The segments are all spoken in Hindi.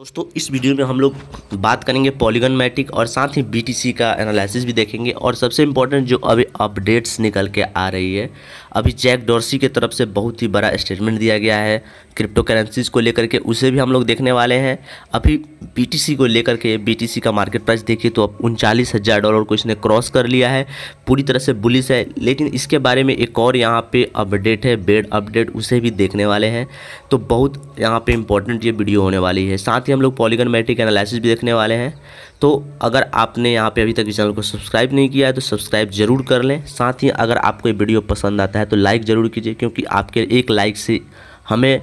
दोस्तों इस वीडियो में हम लोग बात करेंगे पॉलीगन मैटिक और साथ ही बीटीसी का एनालिसिस भी देखेंगे और सबसे इम्पोर्टेंट जो अभी अपडेट्स निकल के आ रही है अभी जैक डॉर्सी के तरफ से बहुत ही बड़ा स्टेटमेंट दिया गया है क्रिप्टो करेंसीज को लेकर के उसे भी हम लोग देखने वाले हैं अभी बीटीसी को लेकर के बीटीसी का मार्केट प्राइस देखिए तो अब उनचालीस हज़ार डॉलर को इसने क्रॉस कर लिया है पूरी तरह से बुलिस है लेकिन इसके बारे में एक और यहाँ पर अपडेट है बेड अपडेट उसे भी देखने वाले हैं तो बहुत यहाँ पर इंपॉर्टेंट ये वीडियो होने वाली है साथ ही हम लोग पॉलीगन मैट्रिक एनालिसिस भी देखने वाले हैं तो अगर आपने यहाँ पे अभी तक इस चैनल को सब्सक्राइब नहीं किया है तो सब्सक्राइब जरूर कर लें साथ ही अगर आपको ये वीडियो पसंद आता है तो लाइक ज़रूर कीजिए क्योंकि आपके एक लाइक से हमें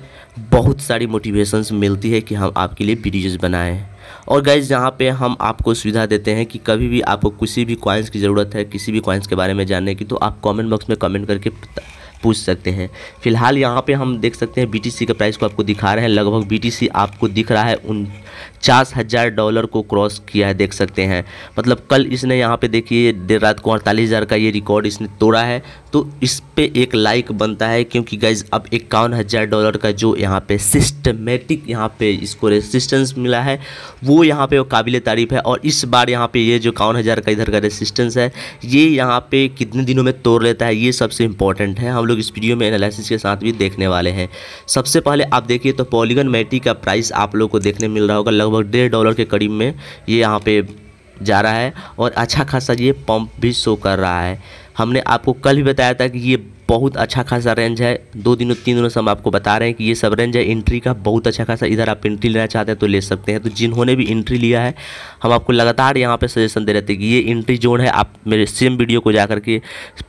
बहुत सारी मोटिवेशंस मिलती है कि हम आपके लिए वीडियोज़ बनाएँ और गाइज यहाँ पे हम आपको सुविधा देते हैं कि कभी भी आपको किसी भी कॉइन्स की ज़रूरत है किसी भी कॉइन्स के बारे में जानने की तो आप कमेंट बॉक्स में कमेंट करके पूछ सकते हैं फिलहाल यहाँ पे हम देख सकते हैं बीटीसी का प्राइस को आपको दिखा रहे हैं लगभग बीटीसी आपको दिख रहा है उन पचास हज़ार डॉलर को क्रॉस किया है देख सकते हैं मतलब कल इसने यहाँ पे देखिए देर रात को अड़तालीस हज़ार का ये रिकॉर्ड इसने तोड़ा है तो इस पर एक लाइक बनता है क्योंकि गाइज अब इक्यावन हज़ार डॉलर का जो यहाँ पे सिस्टमेटिक यहाँ पे इसको रेसिस्टेंस मिला है वो यहाँ पे काबिल तारीफ़ है और इस बार यहाँ पे ये जो इक्यावन हज़ार का इधर का रेसिस्टेंस है ये यहाँ पे कितने दिनों में तोड़ लेता है ये सबसे इंपॉर्टेंट है हम लोग इस वीडियो में एनालिसिस के साथ भी देखने वाले हैं सबसे पहले आप देखिए तो पॉलीगन मैटी का प्राइस आप लोग को देखने मिल रहा होगा पर लगभग डेढ़ डॉलर के करीब में ये यहाँ पे जा रहा है और अच्छा खासा ये पंप भी शो कर रहा है हमने आपको कल भी बताया था कि ये बहुत अच्छा खासा रेंज है दो दिनों तीन दिनों से हम आपको बता रहे हैं कि ये सब रेंज है एंट्री का बहुत अच्छा खासा इधर आप एंट्री लेना चाहते हैं तो ले सकते हैं तो जिन्होंने भी एंट्री लिया है हम आपको लगातार यहाँ पे सजेशन दे रहे थे कि ये इंट्री जोन है आप मेरे सेम वीडियो को जा के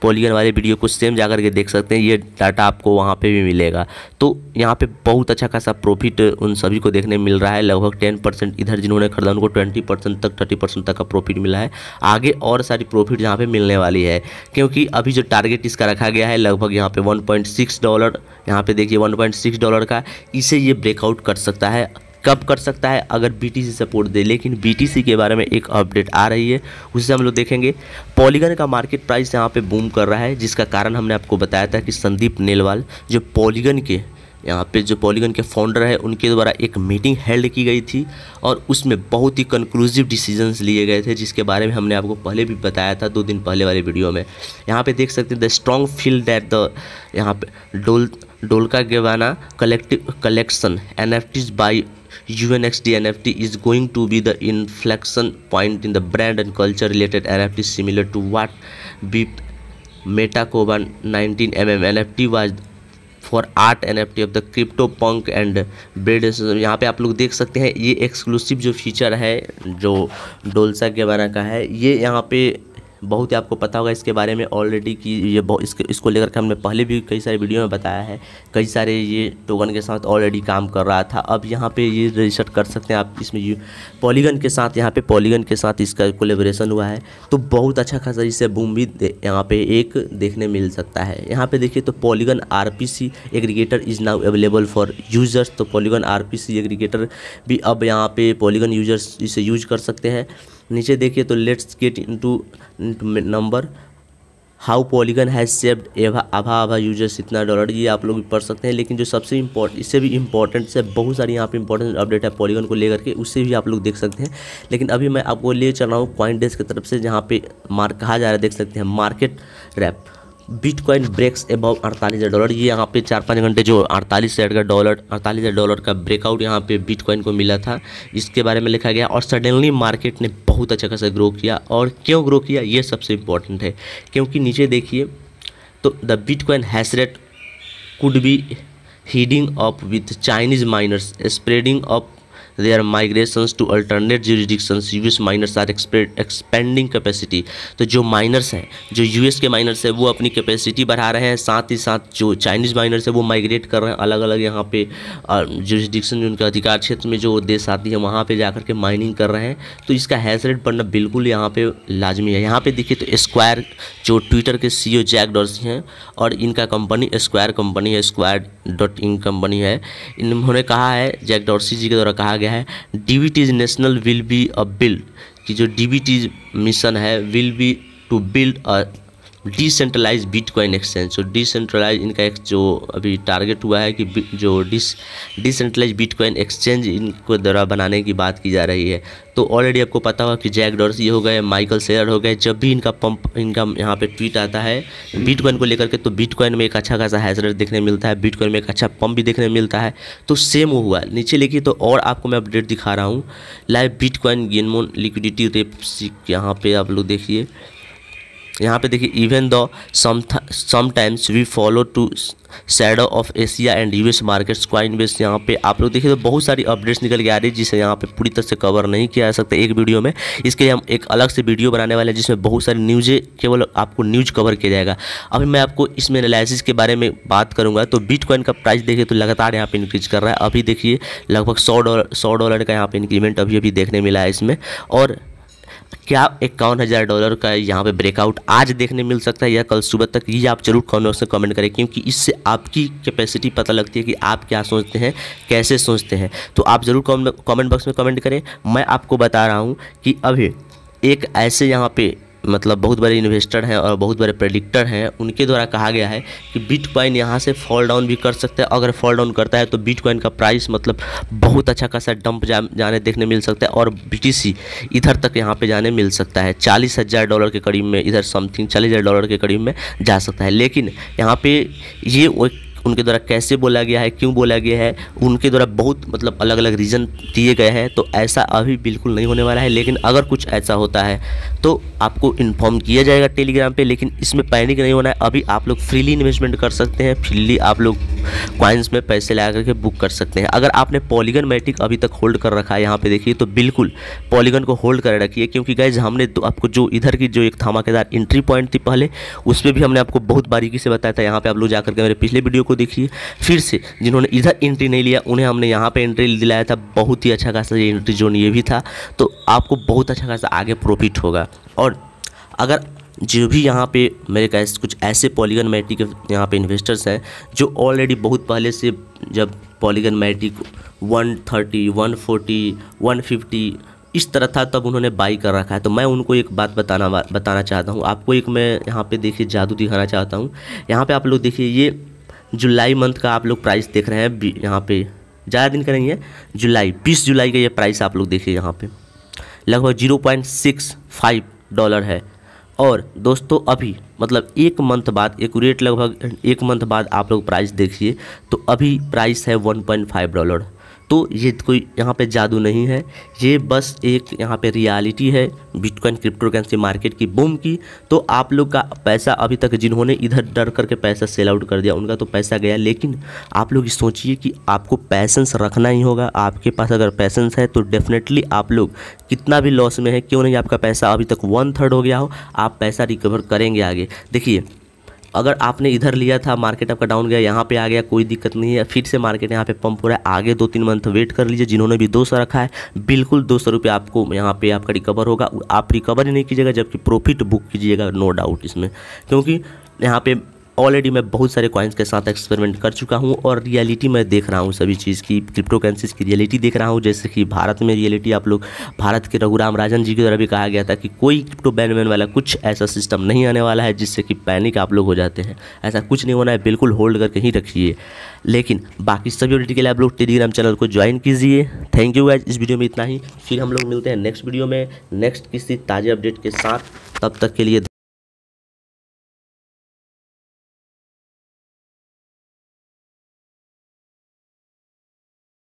पोलियन वाले वीडियो को सेम जा के देख सकते हैं ये डाटा आपको वहाँ पर भी मिलेगा तो यहाँ पर बहुत अच्छा खासा प्रॉफिट उन सभी को देखने मिल रहा है लगभग टेन इधर जिन्होंने खरीदा उनको ट्वेंटी तक थर्टी तक का प्रॉफिट मिला है आगे और सारी प्रॉफिट यहाँ पर मिलने वाली है क्योंकि अभी जो टारगेट इसका रखा गया है लगभग यहाँ पे 1.6 डॉलर यहाँ पे देखिए 1.6 डॉलर का इसे ये ब्रेकआउट कर सकता है कब कर सकता है अगर बीटीसी सपोर्ट दे लेकिन बीटीसी के बारे में एक अपडेट आ रही है उससे हम लोग देखेंगे पॉलीगन का मार्केट प्राइस यहाँ पे बूम कर रहा है जिसका कारण हमने आपको बताया था कि संदीप नेलवाल जो पॉलीगन के यहाँ पे जो पॉलीगन के फाउंडर है उनके द्वारा एक मीटिंग हेल्ड की गई थी और उसमें बहुत ही कंक्लूसिव डिसीजंस लिए गए थे जिसके बारे में हमने आपको पहले भी बताया था दो दिन पहले वाले वीडियो में यहाँ पे देख सकते हैं the strong field at the यहाँ पे डोल डोलका गेवाना collective collection N F Ts by the NFT point in the brand and culture related N F T similar to what be मेटाकोबा nineteen M M N F T was for art N F T of the crypto punk and bread यहाँ पे आप लोग देख सकते हैं ये एक्सक्लूसिव जो फीचर है जो डोलसा के बारा का है ये यहाँ पे बहुत ही आपको पता होगा इसके बारे में ऑलरेडी कि ये इसके इसको लेकर के हमने पहले भी कई सारे वीडियो में बताया है कई सारे ये टोकन के साथ ऑलरेडी काम कर रहा था अब यहाँ पे ये रजिस्टर कर सकते हैं आप इसमें पॉलीगन के साथ यहाँ पे पॉलीगन के साथ इसका कोलेब्रेशन हुआ है तो बहुत अच्छा खासा इससे बूम भी यहाँ पर एक देखने मिल सकता है यहाँ पर देखिए तो Polygon R aggregator is now available for users तो पॉलीगन आर एग्रीगेटर भी अब यहाँ पे पॉलीगन यूजर्स इसे यूज कर सकते हैं नीचे देखिए तो let's get into number how Polygon has saved एवा आभा आभा यूजर्स इतना डॉलर ये आप लोग भी पढ़ सकते हैं लेकिन जो सबसे इम्पोर्ट इससे भी इम्पोर्टेंट से बहुत सारी यहाँ पे इंपॉर्टेंट अपडेट है पॉलीगन को लेकर के उससे भी आप लोग देख सकते हैं लेकिन अभी मैं आपको ले चल रहा हूँ क्वाइंट डेस्क की तरफ से जहाँ पे मार्क कहा जा रहा है देख सकते हैं market wrap bitcoin breaks about अड़तालीस हज़ार डॉलर ये यहाँ पे चार पाँच घंटे जो अड़तालीस हज़ार का डॉलर अड़तालीस हज़ार डॉलर का ब्रेकआउट यहाँ पे बिटकॉइन को मिला था इसके बारे में लिखा गया और सडनली मार्केट ने बहुत अच्छा खासा ग्रो किया और क्यों ग्रो किया ये सबसे इम्पोर्टेंट है क्योंकि नीचे देखिए तो the bitcoin coin hashrate could be heading up with Chinese miners spreading up migration to alternate alternate U US miners are expanding capacity तो जो माइनर्स हैं जो यूएस के माइनर्स हैं वो अपनी कैपेसिटी बढ़ा रहे हैं साथ ही साथ जो चाइनीज़ माइनर्स हैं वो माइग्रेट कर रहे हैं अलग अलग यहाँ पे जुरिस्डिक्शन जो उनके अधिकार क्षेत्र में जो देश आती है वहाँ पर जाकर के माइनिंग कर रहे हैं तो इसका हैज रेट बिल्कुल यहाँ पर लाजमी है यहाँ पर देखिए तो स्क्वायर जो ट्विटर के सी ओ जैक डॉर्सी हैं और इनका कंपनी स्क्वायर कंपनी है स्क्वायर डॉट इन कंपनी है इन्होंने कहा है जैक डॉर्सी जी के द्वारा कहा गया है the national will be a build कि जो डी मिशन है will be to build a decentralize bitcoin exchange so decentralize इनका एक जो अभी टारगेट हुआ है कि जो डिस डिसेंट्रलाइज बिटकॉइन एक्सचेंज इनको द्वारा बनाने की बात की जा रही है तो ऑलरेडी आपको पता होगा कि जैक डॉर्स ये हो गए माइकल सेयर हो गए जब भी इनका पंप इनका यहाँ पे ट्वीट आता है बिटकॉइन को लेकर के तो बिटकॉइन में एक अच्छा खासा हैजरेट देखने मिलता है बिटकॉइन में एक अच्छा पंप भी देखने मिलता है तो सेम वो हुआ नीचे लिखिए तो और आपको मैं अपडेट दिखा रहा हूँ लाइव बिटकॉइन गेनमोन लिक्विडिटी रेप यहाँ पर आप लोग देखिए यहाँ पे देखिए even the sometimes we follow to shadow of Asia and US markets coin base यहाँ पे आप लोग देखिए तो बहुत सारी अपडेट्स निकल के आ रही है जिसे यहाँ पे पूरी तरह से कवर नहीं किया जा सकता एक वीडियो में इसके लिए हम एक अलग से वीडियो बनाने वाले हैं जिसमें बहुत सारी न्यूज़ें केवल आपको न्यूज कवर किया जाएगा अभी मैं आपको इसमें एनालिसिस के बारे में बात करूँगा तो बीट का प्राइस देखिए तो लगातार यहाँ पर इंक्रीज कर रहा है अभी देखिए लगभग सौ डॉलर सौ डॉलर का यहाँ पर इंक्रीमेंट अभी अभी देखने मिला है इसमें और क्या इक्यावन हज़ार डॉलर का यहाँ पे ब्रेकआउट आज देखने मिल सकता है या कल सुबह तक ये आप जरूर कॉमेंट बॉक्स में कमेंट करें क्योंकि इससे आपकी कैपेसिटी पता लगती है कि आप क्या सोचते हैं कैसे सोचते हैं तो आप ज़रूर कमेंट बॉक्स में कमेंट करें मैं आपको बता रहा हूँ कि अभी एक ऐसे यहाँ पे मतलब बहुत बड़े इन्वेस्टर हैं और बहुत बड़े प्रेडिक्टर हैं उनके द्वारा कहा गया है कि बिटकॉइन यहाँ से फॉल डाउन भी कर सकते हैं अगर फॉल डाउन करता है तो बिटकॉइन का प्राइस मतलब बहुत अच्छा खासा डंप जा, जाने देखने मिल सकता है और बी इधर तक यहाँ पर जाने मिल सकता है चालीस हज़ार डॉलर के करीब में इधर समथिंग चालीस हज़ार डॉलर के करीब में जा सकता है लेकिन यहाँ पर ये उनके द्वारा कैसे बोला गया है क्यों बोला गया है उनके द्वारा बहुत मतलब अलग अलग रीज़न दिए गए हैं तो ऐसा अभी बिल्कुल नहीं होने वाला है लेकिन अगर कुछ ऐसा होता है तो आपको इन्फॉर्म किया जाएगा टेलीग्राम पर लेकिन इसमें पैनिक नहीं होना है अभी आप लोग फ्रीली इन्वेस्टमेंट कर सकते हैं फ्रीली आप लोग कॉइन्स में पैसे लगा करके बुक कर सकते हैं अगर आपने पॉलीगन मैटिक अभी तक होल्ड कर रखा है यहाँ पे देखिए तो बिल्कुल पॉलीगन को होल्ड कर रखिए क्योंकि गाइज हमने तो आपको जो इधर की जो एक धमाकेदार एंट्री पॉइंट थी पहले उस पर भी हमने आपको बहुत बारीकी से बताया था यहाँ पे आप लोग जाकर के मेरे पिछले वीडियो को को देखिए फिर से जिन्होंने इधर एंट्री नहीं लिया उन्हें हमने यहाँ पर एंट्री दिलाया था बहुत ही अच्छा खासा ये एंट्री जोन ये भी था तो आपको बहुत अच्छा खासा आगे प्रॉफिट होगा और अगर जो भी यहाँ पे मेरे कैसे कुछ ऐसे पॉलीगन मैट्रिक यहाँ पे इन्वेस्टर्स हैं जो ऑलरेडी बहुत पहले से जब Polygon Matic forty one fifty इस तरह था तब उन्होंने बाई कर रखा है तो मैं उनको एक बात बताना बताना चाहता हूँ आपको एक मैं यहाँ पे देखिए जादू दिखाना चाहता हूँ यहाँ पे आप लोग देखिए ये जुलाई मंथ का आप लोग प्राइस देख रहे हैं यहाँ पे ज़्यादा दिन का नहीं है जुलाई बीस जुलाई का ये प्राइस आप लोग देखिए यहाँ पे लगभग zero point six five dollar है और दोस्तों अभी मतलब एक मंथ बाद एक रेट लगभग एक मंथ बाद आप लोग प्राइस देखिए तो अभी प्राइस है वन पॉइंट फाइव डॉलर तो ये कोई यहाँ पे जादू नहीं है ये बस एक यहाँ पे रियलिटी है बिटकॉइन क्रिप्टो करेंसी मार्केट की बूम की तो आप लोग का पैसा अभी तक जिन्होंने इधर डर करके पैसा सेल आउट कर दिया उनका तो पैसा गया लेकिन आप लोग सोचिए कि आपको पैसेंस रखना ही होगा आपके पास अगर पैसेंस है तो डेफिनेटली आप लोग कितना भी लॉस में है क्यों नहीं आपका पैसा अभी तक वन थर्ड हो गया हो आप पैसा रिकवर करेंगे आगे देखिए अगर आपने इधर लिया था मार्केट आपका डाउन गया यहाँ पे आ गया कोई दिक्कत नहीं है फिर से मार्केट यहाँ पे पंप हो रहा है आगे दो तीन मंथ वेट कर लीजिए जिन्होंने भी दो सौ रखा है बिल्कुल दो सौ रुपये आपको यहाँ पे आपका रिकवर होगा आप रिकवर ही नहीं कीजिएगा जबकि प्रॉफिट बुक कीजिएगा नो डाउट इसमें क्योंकि यहाँ पे ऑलरेडी मैं बहुत सारे कॉइन्स के साथ एक्सपेरिमेंट कर चुका हूँ और रियलिटी मैं देख रहा हूँ सभी चीज़ की क्रिप्टो करेंसीज की रियलिटी देख रहा हूँ जैसे कि भारत में रियलिटी आप लोग भारत के रघुराम राजन जी के द्वारा भी कहा गया था कि कोई क्रिप्टो बैन वैन वाला कुछ ऐसा सिस्टम नहीं आने वाला है जिससे कि पैनिक आप लोग हो जाते हैं ऐसा कुछ नहीं होना है बिल्कुल होल्ड करके ही रखिए लेकिन बाकी सभी अपडेट के लिए आप लोग टेलीग्राम चैनल को ज्वाइन कीजिए थैंक यू गाइज इस वीडियो में इतना ही फिर हम लोग मिलते हैं नेक्स्ट वीडियो में नेक्स्ट किसी ताज़े अपडेट के साथ तब तक के लिए